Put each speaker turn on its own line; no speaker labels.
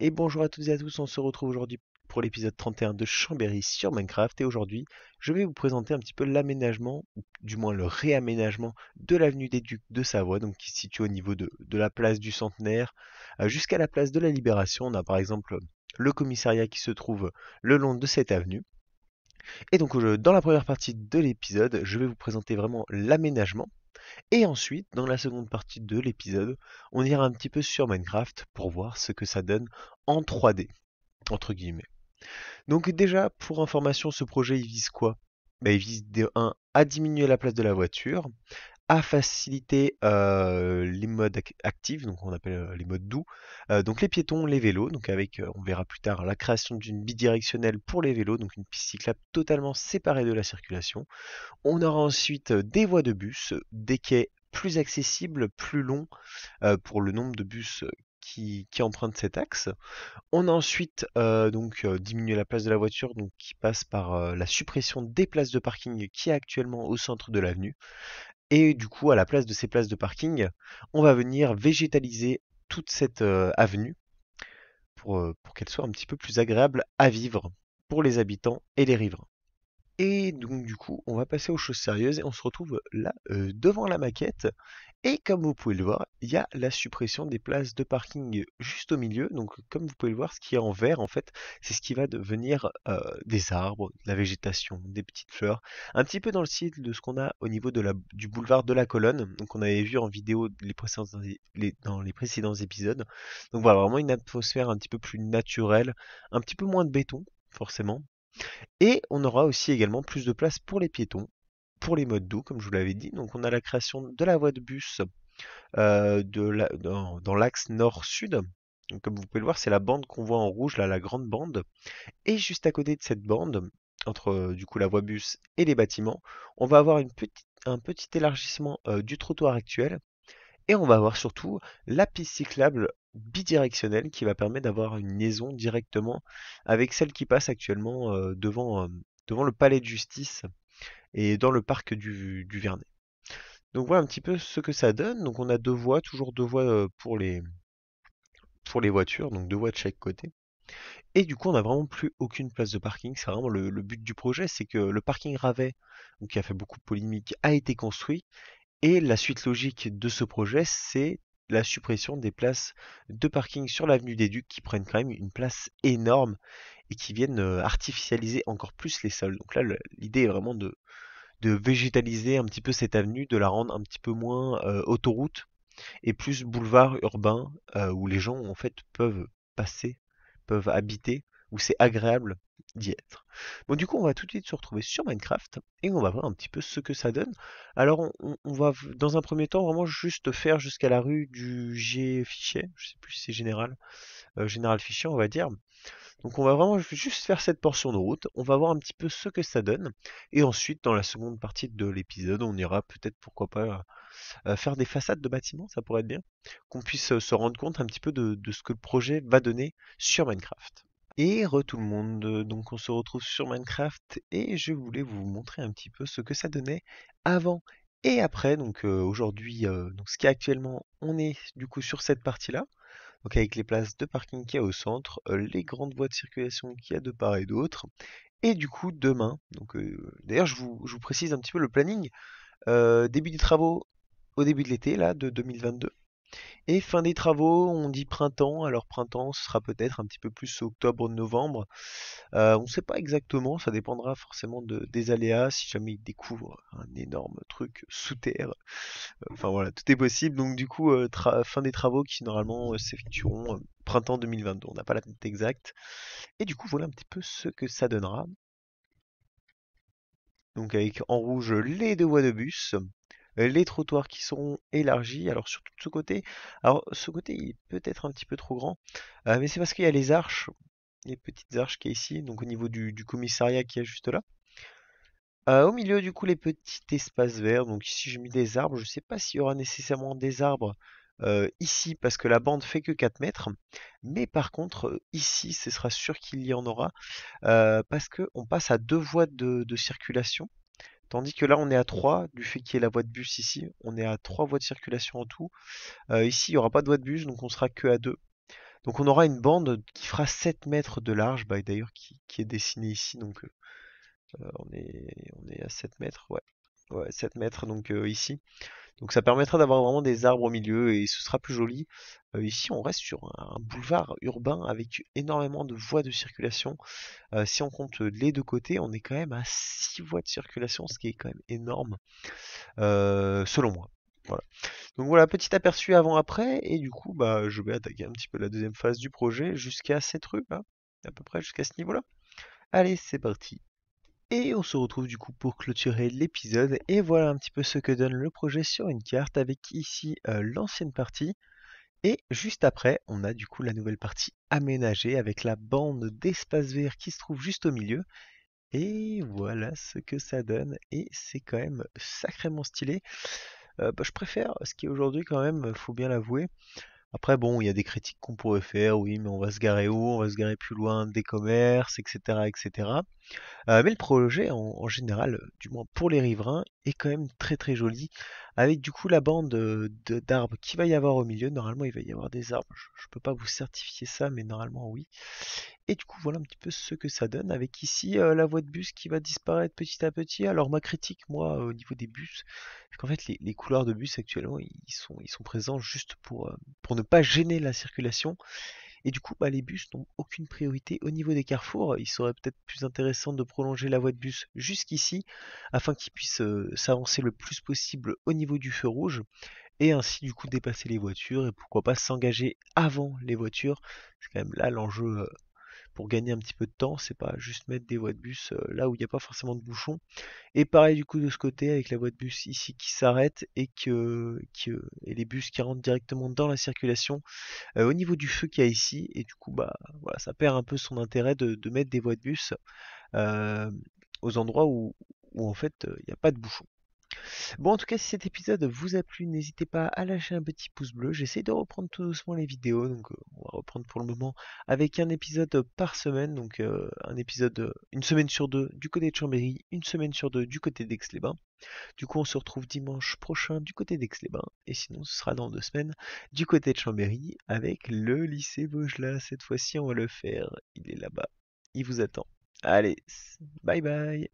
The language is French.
Et bonjour à toutes et à tous, on se retrouve aujourd'hui pour l'épisode 31 de Chambéry sur Minecraft et aujourd'hui je vais vous présenter un petit peu l'aménagement, ou du moins le réaménagement de l'avenue des Ducs de Savoie, donc qui se situe au niveau de la place du Centenaire euh, jusqu'à la place de la Libération. On a par exemple le commissariat qui se trouve le long de cette avenue. Et donc euh, dans la première partie de l'épisode, je vais vous présenter vraiment l'aménagement et ensuite, dans la seconde partie de l'épisode, on ira un petit peu sur Minecraft pour voir ce que ça donne en 3D, entre guillemets. Donc déjà, pour information, ce projet, il vise quoi ben, Il vise de 1 à diminuer la place de la voiture, à faciliter les modes actifs, donc on appelle les modes doux, donc les piétons, les vélos, donc avec, on verra plus tard, la création d'une bidirectionnelle pour les vélos, donc une piste cyclable totalement séparée de la circulation. On aura ensuite des voies de bus, des quais plus accessibles, plus longs pour le nombre de bus qui, empruntent cet axe. On a ensuite donc diminué la place de la voiture, donc qui passe par la suppression des places de parking qui est actuellement au centre de l'avenue. Et du coup, à la place de ces places de parking, on va venir végétaliser toute cette euh, avenue pour, euh, pour qu'elle soit un petit peu plus agréable à vivre pour les habitants et les riverains. Et donc du coup, on va passer aux choses sérieuses et on se retrouve là euh, devant la maquette et comme vous pouvez le voir, il y a la suppression des places de parking juste au milieu. Donc comme vous pouvez le voir, ce qui est en vert, en fait, c'est ce qui va devenir euh, des arbres, de la végétation, des petites fleurs. Un petit peu dans le style de ce qu'on a au niveau de la, du boulevard de la Colonne. Donc on avait vu en vidéo les précédents, dans les précédents épisodes. Donc voilà, vraiment une atmosphère un petit peu plus naturelle, un petit peu moins de béton, forcément. Et on aura aussi également plus de place pour les piétons pour les modes doux, comme je vous l'avais dit. Donc on a la création de la voie de bus euh, dans, l'axe nord-sud. Comme vous pouvez le voir, c'est la bande qu'on voit en rouge, là, la grande bande. Et juste à côté de cette bande, entre euh, du coup la voie bus et les bâtiments, on va avoir un petit élargissement euh, du trottoir actuel. Et on va avoir surtout la piste cyclable bidirectionnelle qui va permettre d'avoir une liaison directement avec celle qui passe actuellement devant le palais de justice et dans le parc du, Vernet. Donc voilà un petit peu ce que ça donne. Donc on a deux voies, toujours deux voies euh, pour les, pour les voitures, donc deux voies de chaque côté. Et du coup, on n'a vraiment plus aucune place de parking. C'est vraiment le, but du projet, c'est que le parking Ravet, qui a fait beaucoup de polémique, a été construit. Et la suite logique de ce projet, c'est la suppression des places de parking sur l'avenue des Ducs qui prennent quand même une place énorme et qui viennent euh, artificialiser encore plus les sols. Donc là, l'idée est vraiment de, de, végétaliser un petit peu cette avenue, de la rendre un petit peu moins euh, autoroute et plus boulevard urbain euh, où les gens en fait peuvent passer, peuvent habiter, où c'est agréable d'y être. Bon du coup, on va tout de suite se retrouver sur Minecraft et on va voir un petit peu ce que ça donne. Alors on, va dans un premier temps vraiment juste faire jusqu'à la rue du G fichier, je sais plus si c'est général, euh, général fichier on va dire. Donc on va vraiment juste faire cette portion de route, on va voir un petit peu ce que ça donne, et ensuite dans la seconde partie de l'épisode, on ira peut-être pourquoi pas euh, faire des façades de bâtiments, ça pourrait être bien, qu'on puisse euh, se rendre compte un petit peu de ce que le projet va donner sur Minecraft. Et re tout le monde, donc on se retrouve sur Minecraft et je voulais vous montrer un petit peu ce que ça donnait avant et après. Donc euh, aujourd'hui, euh, donc ce qui actuellement, on est du coup sur cette partie-là. Donc avec les places de parking qu'il y a au centre, euh, les grandes voies de circulation qu'il y a de part et d'autre. Et du coup demain, donc d'ailleurs je vous, je vous, précise un petit peu le planning. début des travaux au début de l'été, là, de 2022. Et fin des travaux, on dit printemps, alors printemps ce sera peut-être un petit peu plus octobre-novembre. Euh, on ne sait pas exactement, ça dépendra forcément de, des aléas, si jamais ils découvrent un énorme truc sous terre. Enfin voilà, tout est possible. Donc du coup, euh, fin des travaux qui normalement euh, s'effectueront printemps 2022, on n'a pas la date exacte. Et du coup, voilà un petit peu ce que ça donnera. Donc avec en rouge les deux voies de bus, les trottoirs qui seront élargis. Alors sur tout ce côté, alors ce côté il est peut-être un petit peu trop grand, euh, mais c'est parce qu'il y a les arches, les petites arches qui est ici, donc au niveau du, commissariat qui est juste là. Euh, au milieu du coup les petits espaces verts, donc ici j'ai mis des arbres, je ne sais pas s'il y aura nécessairement des arbres euh, ici parce que la bande fait que 4 mètres, mais par contre ici ce sera sûr qu'il y en aura parce qu'on passe à deux voies de circulation Tandis que là, on est à 3, du fait qu'il y ait la voie de bus ici, on est à 3 voies de circulation en tout. Euh, ici, il n'y aura pas de voie de bus, donc on sera que à 2. Donc on aura une bande qui fera 7 mètres de large, bah, d'ailleurs qui, est dessinée ici, donc euh, euh, on, est, on est à 7 mètres, ouais ouais, 7 mètres donc euh, ici. Donc ça permettra d'avoir vraiment des arbres au milieu et ce sera plus joli. Euh, ici on reste sur un boulevard urbain avec énormément de voies de circulation. Euh, si on compte les deux côtés, on est quand même à 6 voies de circulation, ce qui est quand même énorme selon moi. Voilà. Donc voilà, petit aperçu avant-après, et du coup bah, je vais attaquer un petit peu la deuxième phase du projet jusqu'à cette rue là, à peu près jusqu'à ce niveau là. Allez, c'est parti et on se retrouve du coup pour clôturer l'épisode. Et voilà un petit peu ce que donne le projet sur une carte avec ici euh, l'ancienne partie. Et juste après, on a du coup la nouvelle partie aménagée avec la bande d'espace vert qui se trouve juste au milieu. Et voilà ce que ça donne. Et c'est quand même sacrément stylé. Euh, bah, je préfère ce qui est aujourd'hui quand même, faut bien l'avouer. Après, bon, il y a des critiques qu'on pourrait faire, oui, mais on va se garer où? On va se garer plus loin des commerces, etc., etc. Euh, mais le projet, en général, du moins pour les riverains, est quand même très très joli, Avec du coup la bande d'arbres qui va y avoir au milieu. Normalement il va y avoir des arbres. Je peux pas vous certifier ça, mais normalement oui. Et du coup voilà un petit peu ce que ça donne. Avec ici la voie de bus qui va disparaître petit à petit. Alors ma critique moi au niveau des bus, qu'en fait les, couloirs couleurs de bus actuellement ils sont, ils sont présents juste pour, pour ne pas gêner la circulation. Et du coup, bah, les bus n'ont aucune priorité au niveau des carrefours. Il serait peut-être plus intéressant de prolonger la voie de bus jusqu'ici afin qu'ils puissent euh, s'avancer le plus possible au niveau du feu rouge et ainsi du coup dépasser les voitures et pourquoi pas s'engager avant les voitures. C'est quand même là l'enjeu euh, pour gagner un petit peu de temps, c'est pas juste mettre des voies de bus euh, là où il n'y a pas forcément de bouchons. Et pareil du coup de ce côté avec la voie de bus ici qui s'arrête et que, euh, et les bus qui rentrent directement dans la circulation euh, au niveau du feu qu'il y a ici et du coup bah voilà ça perd un peu son intérêt de, mettre des voies de bus aux endroits où, où en fait il n'y a pas de bouchons. Bon, en tout cas, si cet épisode vous a plu, n'hésitez pas à lâcher un petit pouce bleu. J'essaie de reprendre tout doucement les vidéos, donc euh, on va reprendre pour le moment avec un épisode euh, par semaine, donc euh, un épisode une semaine sur deux du côté de Chambéry, une semaine sur deux du côté d'Aix-les-Bains. Du coup, on se retrouve dimanche prochain du côté d'Aix-les-Bains, et sinon, ce sera dans deux semaines du côté de Chambéry avec le lycée Vaugelas. Cette fois-ci, on va le faire. Il est là-bas, il vous attend. Allez, bye bye